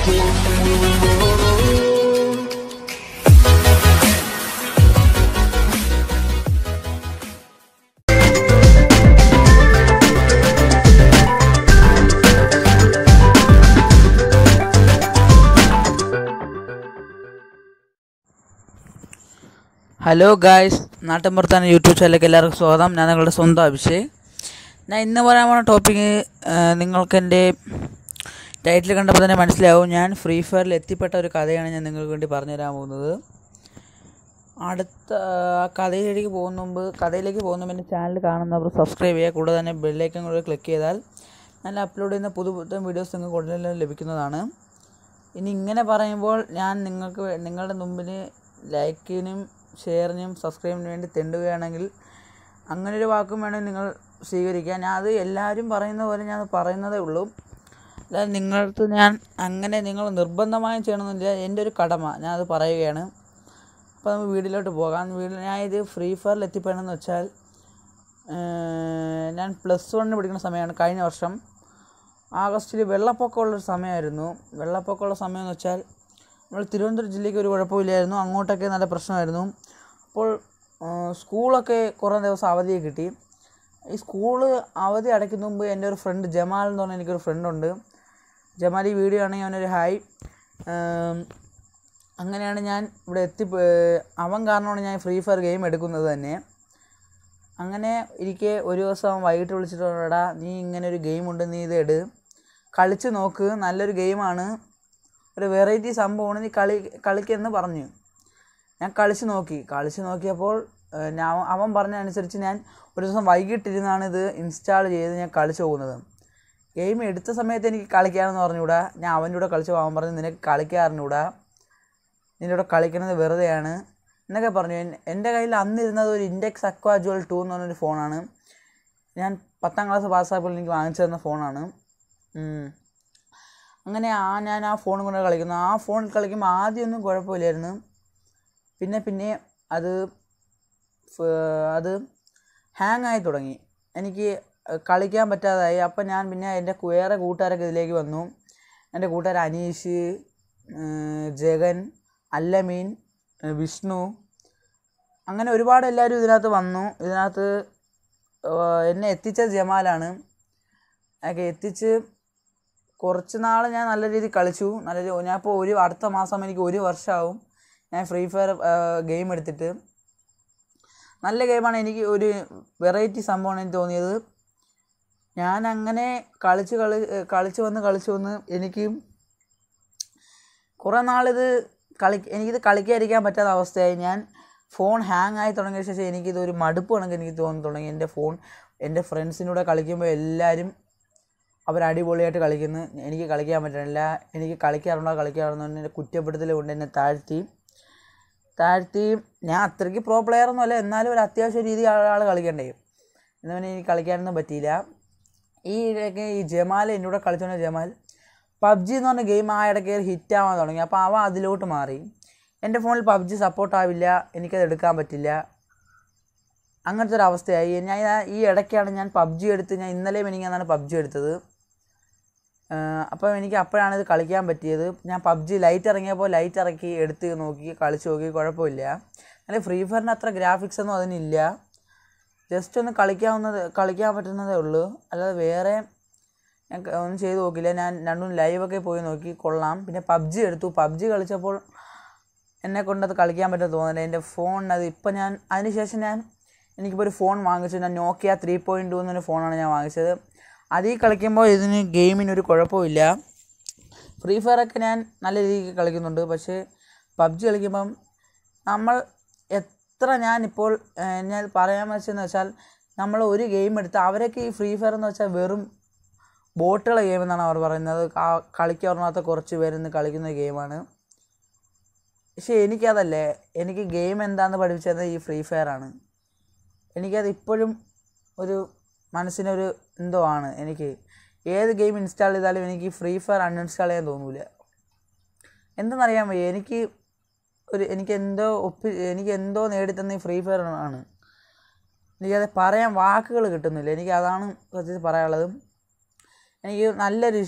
hello guys നാട്ടിൻപുറത്താണ് YouTube ചാനലിലേക്ക് എല്ലാവർക്കും സ്വാഗതം ഞാൻ നിങ്ങളുടെ സ്വന്തം അഭിഷേക് ഞാൻ ഇന്ന് പറയാൻ പോണ ടോപ്പിക്ക് നിങ്ങൾക്കെൻ്റെ ടൈറ്റിൽ കണ്ടപ്പോൾ തന്നെ മനസ്സിലാവും ഞാൻ ഫ്രീ ഫയറിൽ എത്തിപ്പെട്ട ഒരു കഥയാണ് ഞാൻ നിങ്ങൾക്ക് വേണ്ടി പറഞ്ഞു തരാൻ പോകുന്നത് അടുത്ത കഥയിലേക്ക് പോകുന്ന മുമ്പ് കഥയിലേക്ക് പോകുന്ന മുമ്പ് എൻ്റെ ചാനൽ കാണുന്നവർ സബ്സ്ക്രൈബ് ചെയ്യുക കൂടെ തന്നെ ബെല്ലേക്കും കൂടെ ക്ലിക്ക് ചെയ്താൽ നല്ല അപ്ലോഡ് ചെയ്യുന്ന പുതു പുത്തൻ വീഡിയോസ് നിങ്ങൾക്ക് ഉടനെ ലഭിക്കുന്നതാണ് ഇനി ഇങ്ങനെ പറയുമ്പോൾ ഞാൻ നിങ്ങൾക്ക് നിങ്ങളുടെ മുമ്പിൽ ലൈക്കിനും ഷെയറിനും സബ്സ്ക്രൈബിനും വേണ്ടി തെണ്ടുകയാണെങ്കിൽ അങ്ങനെ ഒരു വാക്കും വേണമെങ്കിൽ നിങ്ങൾ സ്വീകരിക്കുക ഞാൻ അത് എല്ലാവരും പറയുന്ന പോലെ ഞാൻ പറയുന്നതേ ഉള്ളൂ അല്ല നിങ്ങൾക്ക് ഞാൻ അങ്ങനെ നിങ്ങൾ നിർബന്ധമായും ചെയ്യണമെന്നില്ല എൻ്റെ ഒരു കടമ ഞാൻ അത് പറയുകയാണ് അപ്പോൾ നമുക്ക് വീട്ടിലോട്ട് പോകാം വീട്ടിൽ ഞാൻ ഇത് ഫ്രീ ഫയറിൽ എത്തിപ്പെടണമെന്ന് വെച്ചാൽ ഞാൻ പ്ലസ് വണ്ണിന് പഠിക്കുന്ന സമയമാണ് കഴിഞ്ഞ വർഷം ആഗസ്റ്റിൽ വെള്ളപ്പൊക്കമുള്ളൊരു സമയമായിരുന്നു വെള്ളപ്പൊക്കമുള്ള സമയം എന്ന് വെച്ചാൽ നമ്മൾ തിരുവനന്തപുരം ജില്ലയ്ക്ക് ഒരു കുഴപ്പമില്ലായിരുന്നു അങ്ങോട്ടൊക്കെ നല്ല പ്രശ്നമായിരുന്നു അപ്പോൾ സ്കൂളൊക്കെ കുറേ ദിവസം അവധി കിട്ടി ഈ സ്കൂൾ അവധി അടയ്ക്കുന്ന മുമ്പ് എൻ്റെ ഒരു ഫ്രണ്ട് ജമാൽ എന്ന് പറഞ്ഞാൽ എനിക്കൊരു ഫ്രണ്ടുണ്ട് ജമാൽ ഈ വീഡിയോ ആണെങ്കിൽ അവനൊരു ഹായ് അങ്ങനെയാണ് ഞാൻ ഇവിടെ എത്തി അവൻ കാരണമാണ് ഞാൻ ഫ്രീ ഫയർ ഗെയിം എടുക്കുന്നത് തന്നെ അങ്ങനെ എനിക്ക് ഒരു ദിവസം അവൻ വൈകിട്ട് വിളിച്ചിട്ടുണ്ടാ നീ ഇങ്ങനെ ഒരു ഗെയിം ഉണ്ട് നീ ഇത് എട് കളിച്ച് നോക്ക് നല്ലൊരു ഗെയിമാണ് ഒരു വെറൈറ്റി സംഭവമാണ് നീ കളി കളിക്കെന്ന് പറഞ്ഞു ഞാൻ കളിച്ച് നോക്കി കളിച്ച് നോക്കിയപ്പോൾ ഞാൻ അവൻ പറഞ്ഞ അനുസരിച്ച് ഞാൻ ഒരു ദിവസം വൈകിട്ടിരുന്നാണ് ഇത് ഇൻസ്റ്റാൾ ചെയ്ത് ഞാൻ കളിച്ചു പോകുന്നത് ഗെയിം എടുത്ത സമയത്ത് എനിക്ക് കളിക്കാമെന്ന് പറഞ്ഞുകൂടാ ഞാൻ അവൻ്റെ കൂടെ കളിച്ച് പോകാൻ പറഞ്ഞു നിനക്ക് കളിക്കാറിഞ്ഞൂടാ നിൻ്റെ കൂടെ കളിക്കുന്നത് വെറുതെയാണ് എന്നൊക്കെ പറഞ്ഞു എൻ്റെ കയ്യിൽ അന്നിരുന്നത് ഒരു ഇൻഡെക്സ് അക്വാ ജുവൽ ടു എന്ന് പറഞ്ഞൊരു ഫോണാണ് ഞാൻ പത്താം ക്ലാസ് പാസ്സാക്കുമ്പോൾ എനിക്ക് വാങ്ങിച്ചു തന്ന ഫോണാണ് അങ്ങനെ ആ ഞാൻ ആ ഫോണും കൊണ്ട് കളിക്കുന്നു ആ ഫോണിൽ കളിക്കുമ്പോൾ ആദ്യമൊന്നും കുഴപ്പമില്ലായിരുന്നു പിന്നെ പിന്നെ അത് അത് ഹാങ് ആയി തുടങ്ങി എനിക്ക് കളിക്കാൻ പറ്റാതായി അപ്പം ഞാൻ പിന്നെ എൻ്റെ വേറെ കൂട്ടുകാരൊക്കെ ഇതിലേക്ക് വന്നു എൻ്റെ കൂട്ടുകാർ അനീഷ് ജഗൻ അല്ലമീൻ വിഷ്ണു അങ്ങനെ ഒരുപാട് എല്ലാവരും ഇതിനകത്ത് വന്നു ഇതിനകത്ത് എന്നെ എത്തിച്ച ജമാലാണ് അതൊക്കെ എത്തിച്ച് കുറച്ച് നാൾ ഞാൻ നല്ല രീതിയിൽ കളിച്ചു നല്ല രീതി ഞാൻ ഇപ്പോൾ ഒരു അടുത്ത മാസം എനിക്ക് ഒരു വർഷമാവും ഞാൻ ഫ്രീ ഫയർ ഗെയിം എടുത്തിട്ട് നല്ല ഗെയിമാണ് എനിക്ക് ഒരു വെറൈറ്റി സംഭവമാണ് എനിക്ക് തോന്നിയത് ഞാൻ അങ്ങനെ കളിച്ച് കളി കളിച്ച് വന്ന് കളിച്ച് വന്ന് എനിക്ക് കുറേ നാളിത് കളി എനിക്കിത് കളിക്കാതിരിക്കാൻ പറ്റാത്ത അവസ്ഥയായി ഞാൻ ഫോൺ ഹാങ് ആയി തുടങ്ങിയ ശേഷം എനിക്കിതൊരു മടുപ്പ് കണക്ക് എനിക്ക് തോന്നി തുടങ്ങി എൻ്റെ ഫോൺ എൻ്റെ ഫ്രണ്ട്സിനൂടെ കളിക്കുമ്പോൾ എല്ലാവരും അവർ അടിപൊളിയായിട്ട് കളിക്കുന്നു എനിക്ക് കളിക്കാൻ പറ്റണില്ല എനിക്ക് കളിക്കാറുണ്ടോ കളിക്കാറുണ്ടോ എന്നെ കൊണ്ട് എന്നെ താഴ്ത്തി താഴ്ത്തി ഞാൻ അത്രയ്ക്ക് പ്രോ പ്ലെയർ ഒന്നുമല്ല എന്നാലും ഒരു അത്യാവശ്യ രീതിയിൽ ആൾ കളിക്കണ്ടേ എന്നാൽ എനിക്ക് കളിക്കാനൊന്നും പറ്റിയില്ല ഈ ഇടയ്ക്ക് ഈ ജമാൽ എന്നോട് കളിച്ചോണ്ട ജമാൽ പബ്ജി എന്ന് പറഞ്ഞ ഗെയിം ആ ഇടയ്ക്ക് ഹിറ്റ് ആവാൻ തുടങ്ങി അപ്പോൾ അവ അതിലോട്ട് മാറി എൻ്റെ ഫോണിൽ പബ്ജി സപ്പോർട്ടാവില്ല എനിക്കത് എടുക്കാൻ പറ്റില്ല അങ്ങനത്തെ ഒരു അവസ്ഥയായി ഞാൻ ഈ ഇടയ്ക്കാണ് ഞാൻ പബ്ജി എടുത്ത് ഞാൻ ഇന്നലെയും എന്നാണ് പബ്ജി എടുത്തത് അപ്പം എനിക്ക് അപ്പോഴാണ് ഇത് കളിക്കാൻ പറ്റിയത് ഞാൻ പബ്ജി ലൈറ്റ് ഇറങ്ങിയപ്പോൾ ലൈറ്റ് ഇറക്കി എടുത്ത് നോക്കി കളിച്ച് നോക്കി കുഴപ്പമില്ല അല്ലെങ്കിൽ ഫ്രീ ഫയറിന് അത്ര ഗ്രാഫിക്സ് ഒന്നും അതിനില്ല ജസ്റ്റ് ഒന്ന് കളിക്കാവുന്നത് കളിക്കാൻ പറ്റുന്നതേ ഉള്ളൂ അല്ലാതെ വേറെ ഞാൻ ഒന്നും ചെയ്ത് നോക്കില്ല ഞാൻ രണ്ടും ലൈവൊക്കെ പോയി നോക്കി കൊള്ളാം പിന്നെ പബ്ജി എടുത്തു പബ്ജി കളിച്ചപ്പോൾ എന്നെ കൊണ്ടത് കളിക്കാൻ പറ്റുന്ന തോന്നുന്നില്ല എൻ്റെ ഫോണിനത് ഇപ്പം ഞാൻ അതിനുശേഷം ഞാൻ എനിക്കിപ്പോൾ ഒരു ഫോൺ വാങ്ങിച്ചു ഞാൻ നോക്കിയ ത്രീ പോയിൻറ്റ് ടു എന്നൊരു ഫോണാണ് ഞാൻ വാങ്ങിച്ചത് അതിൽ കളിക്കുമ്പോൾ ഇതിന് ഗെയിമിനൊരു കുഴപ്പമില്ല ഫ്രീ ഫയറൊക്കെ ഞാൻ നല്ല രീതിക്ക് കളിക്കുന്നുണ്ട് പക്ഷേ പബ്ജി കളിക്കുമ്പം നമ്മൾ എത്ര ഞാനിപ്പോൾ ഞാൻ പറയാൻ വെച്ചതെന്ന് വെച്ചാൽ നമ്മൾ ഒരു ഗെയിം എടുത്ത് അവരൊക്കെ ഈ ഫ്രീ ഫയർ എന്ന് വെച്ചാൽ വെറും ബോട്ടുള്ള ഗെയിം എന്നാണ് അവർ പറയുന്നത് കളിക്കാറിനകത്ത് കുറച്ച് പേരെന്ന് കളിക്കുന്ന ഗെയിമാണ് പക്ഷേ എനിക്കതല്ലേ എനിക്ക് ഗെയിം എന്താണെന്ന് പഠിപ്പിച്ചത് ഈ ഫ്രീ ഫയർ ആണ് എനിക്കത് ഇപ്പോഴും ഒരു മനസ്സിനൊരു എന്തോ ആണ് എനിക്ക് ഏത് ഗെയിം ഇൻസ്റ്റാൾ ചെയ്താലും എനിക്ക് ഫ്രീ ഫയർ അൺഇൻസ്റ്റാൾ ചെയ്യാൻ തോന്നില്ല എന്തെന്നറിയാൻ വയ്യ എനിക്ക് ഒരു എനിക്ക് എന്തോ ഒപ്പി എനിക്ക് എന്തോ നേടിത്തന്ന ഈ ഫ്രീ ഫയർ ആണ് എനിക്കത് പറയാൻ വാക്കുകൾ കിട്ടുന്നില്ല എനിക്ക് അതാണ് സത്യത്തിൽ പറയാനുള്ളതും എനിക്ക് നല്ലൊരു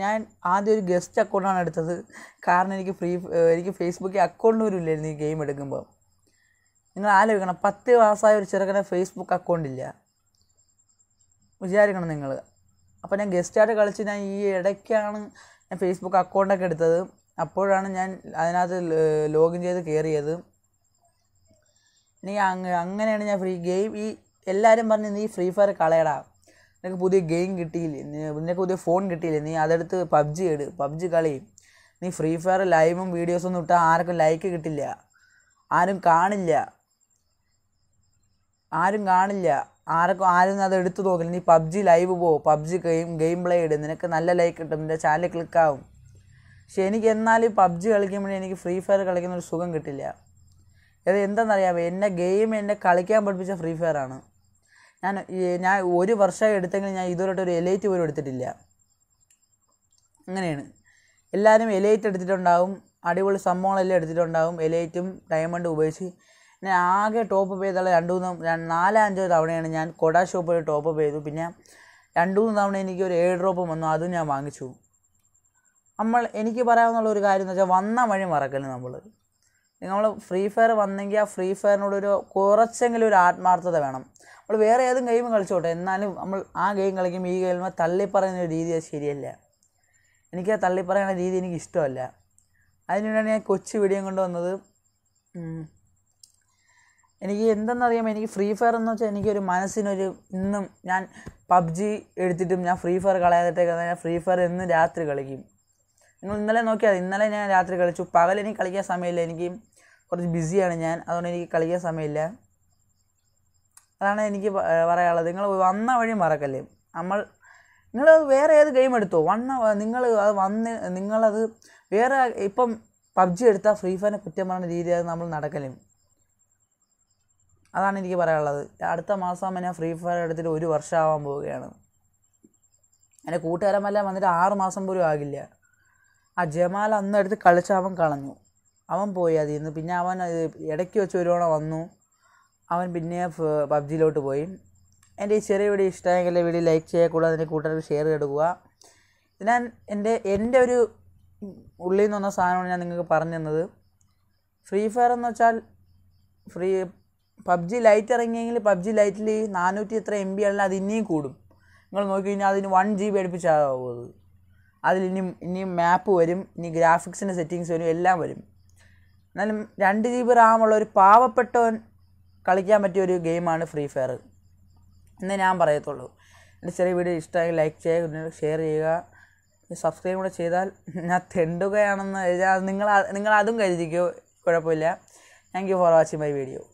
ഞാൻ ആദ്യം ഒരു ഗസ്റ്റ് അക്കൗണ്ടാണ് എടുത്തത് കാരണം എനിക്ക് ഫ്രീ എനിക്ക് ഫേസ്ബുക്കിൽ അക്കൗണ്ട് പോലും ഇല്ലായിരുന്നു ഈ ഗെയിം എടുക്കുമ്പോൾ നിങ്ങൾ ആലോചിക്കണം പത്ത് മാസമായ ഒരു ചെറുക്കനെ ഫേസ്ബുക്ക് അക്കൗണ്ട് ഇല്ല വിചാരിക്കണം നിങ്ങൾ അപ്പോൾ ഞാൻ ഗസ്റ്റായിട്ട് കളിച്ച് ഞാൻ ഈ ഇടയ്ക്കാണ് ഞാൻ ഫേസ്ബുക്ക് അക്കൗണ്ടൊക്കെ എടുത്തത് അപ്പോഴാണ് ഞാൻ അതിനകത്ത് ലോഗിൻ ചെയ്ത് കയറിയത് എനിക്ക് അങ്ങനെയാണ് ഞാൻ ഫ്രീ ഗെയിം ഈ എല്ലാവരും പറഞ്ഞ് നീ ഫ്രീ ഫയർ കളയടാ നിനക്ക് പുതിയ ഗെയിം കിട്ടിയില്ലേ നിനക്ക് പുതിയ ഫോൺ കിട്ടിയില്ലേ നീ അതെടുത്ത് പബ്ജി ഇട് പബ്ജി കളി നീ ഫ്രീ ഫയർ ലൈവും വീഡിയോസൊന്നും ഇട്ടാൽ ആർക്കും ലൈക്ക് കിട്ടില്ല ആരും കാണില്ല ആരും കാണില്ല ആർക്കും ആരും അത് എടുത്തു നോക്കില്ല നീ പബ്ജി ലൈവ് പോ പബ്ജി ഗെയിം ഗെയിം പ്ലേ ഇട് നിനക്ക് നല്ല ലൈക്ക് കിട്ടും നിൻ്റെ ചാനൽ ക്ലിക്കാവും പക്ഷെ എനിക്ക് എന്നാലും പബ്ജി കളിക്കുമ്പോഴേ എനിക്ക് ഫ്രീ ഫയർ കളിക്കുന്ന ഒരു സുഖം കിട്ടില്ല അത് എന്താണെന്നറിയാമോ എൻ്റെ ഗെയിം എന്നെ കളിക്കാൻ പഠിപ്പിച്ച ഫ്രീ ഫയർ ആണ് ഞാൻ ഞാൻ ഒരു വർഷമായി എടുത്തെങ്കിലും ഞാൻ ഇതുവരെയായിട്ട് ഒരു എലൈറ്റ് പോലും എടുത്തിട്ടില്ല അങ്ങനെയാണ് എല്ലാവരും എലൈറ്റ് എടുത്തിട്ടുണ്ടാവും അടിപൊളി സംഭവങ്ങളെല്ലാം എടുത്തിട്ടുണ്ടാവും എലൈറ്റും ഡയമണ്ട് ഉപയോഗിച്ച് ഞാൻ ആകെ ടോപ്പ് അപ്പ് ചെയ്തുള്ള രണ്ട് മൂന്ന് നാലോ അഞ്ചോ തവണയാണ് ഞാൻ കൊടാ ഷോപ്പ് ടോപ്പ് അപ്പ് ചെയ്തു പിന്നെ രണ്ട് മൂന്ന് തവണ എനിക്ക് ഒരു എയർ ഡ്രോപ്പും വന്നു അതും ഞാൻ വാങ്ങിച്ചു നമ്മൾ എനിക്ക് പറയാവുന്ന ഒരു കാര്യം എന്ന് വെച്ചാൽ വന്ന വഴി മറക്കല് നമ്മൾ നമ്മൾ ഫ്രീ ഫയർ വന്നെങ്കിൽ ആ ഫ്രീ ഫയറിനോടൊരു കുറച്ചെങ്കിലും ഒരു ആത്മാർത്ഥത വേണം നമ്മൾ വേറെ ഏതും ഗെയിം കളിച്ചോട്ടെ എന്നാലും നമ്മൾ ആ ഗെയിം കളിക്കുമ്പോൾ ഈ ഗെയിമിൽ തള്ളിപ്പറയുന്ന ഒരു രീതി ശരിയല്ല എനിക്ക് ആ തള്ളിപ്പറയുന്ന രീതി എനിക്ക് ഇഷ്ടമല്ല അതിനുവേണ്ടിയാണ് ഞാൻ കൊച്ചു വീഡിയോ കൊണ്ടുവന്നത് എനിക്ക് എന്തെന്നറിയാമോ എനിക്ക് ഫ്രീ ഫയർ എന്ന് വെച്ചാൽ എനിക്കൊരു മനസ്സിനൊരു ഇന്നും ഞാൻ പബ്ജി എടുത്തിട്ടും ഞാൻ ഫ്രീ ഫയർ കളയാതിട്ടേക്കാൻ ഞാൻ ഫ്രീ ഫയർ ഇന്നും രാത്രി കളിക്കും നിങ്ങൾ ഇന്നലെ നോക്കിയാൽ ഇന്നലെ ഞാൻ രാത്രി കളിച്ചു പകൽ എനിക്ക് കളിക്കാൻ സമയമില്ല എനിക്ക് കുറച്ച് ബിസിയാണ് ഞാൻ അതുകൊണ്ട് എനിക്ക് കളിക്കാൻ സമയമില്ല അതാണ് എനിക്ക് പറയാനുള്ളത് നിങ്ങൾ വന്ന വഴി മറക്കല്ലേ നമ്മൾ നിങ്ങൾ വേറെ ഏത് ഗെയിം എടുത്തോ വന്ന നിങ്ങൾ അത് വന്ന് നിങ്ങളത് വേറെ ഇപ്പം പബ്ജി എടുത്താൽ ഫ്രീ ഫയറിനെ കുറ്റം പറഞ്ഞ രീതിയാണ് നമ്മൾ നടക്കലും അതാണ് എനിക്ക് പറയാനുള്ളത് അടുത്ത മാസം ഞാൻ ഫ്രീ ഫയർ എടുത്തിട്ട് ഒരു വർഷമാവാൻ പോവുകയാണ് എൻ്റെ കൂട്ടുകാരന്മാരെല്ലാം വന്നിട്ട് ആറ് മാസം പോലും ആകില്ല ആ ജമാൽ അന്നെടുത്ത് കളിച്ച അവൻ കളഞ്ഞു അവൻ പോയി അതിൽ നിന്ന് പിന്നെ അവൻ ഇടയ്ക്ക് വെച്ച് ഒരുവണ വന്നു അവൻ പിന്നെ പബ്ജിയിലോട്ട് പോയി എൻ്റെ ഈ ചെറിയ വീഡിയോ ഇഷ്ടമായെങ്കിൽ വീഡിയോ ലൈക്ക് ചെയ്യുക കൂടാതെ എൻ്റെ കൂട്ടുകാർക്ക് ഷെയർ എടുക്കുക ഞാൻ എൻ്റെ എൻ്റെ ഒരു ഉള്ളിൽ നിന്ന് വന്ന സാധനമാണ് ഞാൻ നിങ്ങൾക്ക് പറഞ്ഞു തന്നത് ഫ്രീ ഫയർ എന്ന് വെച്ചാൽ ഫ്രീ പബ്ജി ലൈറ്റ് ഇറങ്ങിയെങ്കിൽ പബ്ജി ലൈറ്റിൽ നാനൂറ്റി എത്ര എം ബി ആണെങ്കിൽ അത് ഇനിയും കൂടും നിങ്ങൾ നോക്കി കഴിഞ്ഞാൽ അതിന് വൺ ജി ബി അടുപ്പിച്ചാകുന്നത് അതിൽ ഇനി മാപ്പ് വരും ഇനി ഗ്രാഫിക്സിൻ്റെ സെറ്റിങ്സ് വരും എല്ലാം വരും എന്നാലും രണ്ട് ജി ബി റാമുള്ള ഒരു പാവപ്പെട്ടവൻ കളിക്കാൻ പറ്റിയ ഒരു ഗെയിമാണ് ഫ്രീ ഫയർ എന്നേ ഞാൻ പറയത്തുള്ളൂ എൻ്റെ ചെറിയ വീഡിയോ ഇഷ്ടമായി ലൈക്ക് ചെയ്യുക ഷെയർ ചെയ്യുക സബ്സ്ക്രൈബ് കൂടെ ചെയ്താൽ ഞാൻ തെണ്ടുകയാണെന്ന് നിങ്ങൾ നിങ്ങൾ അതും കരുതിക്കോ കുഴപ്പമില്ല thank you for watching my video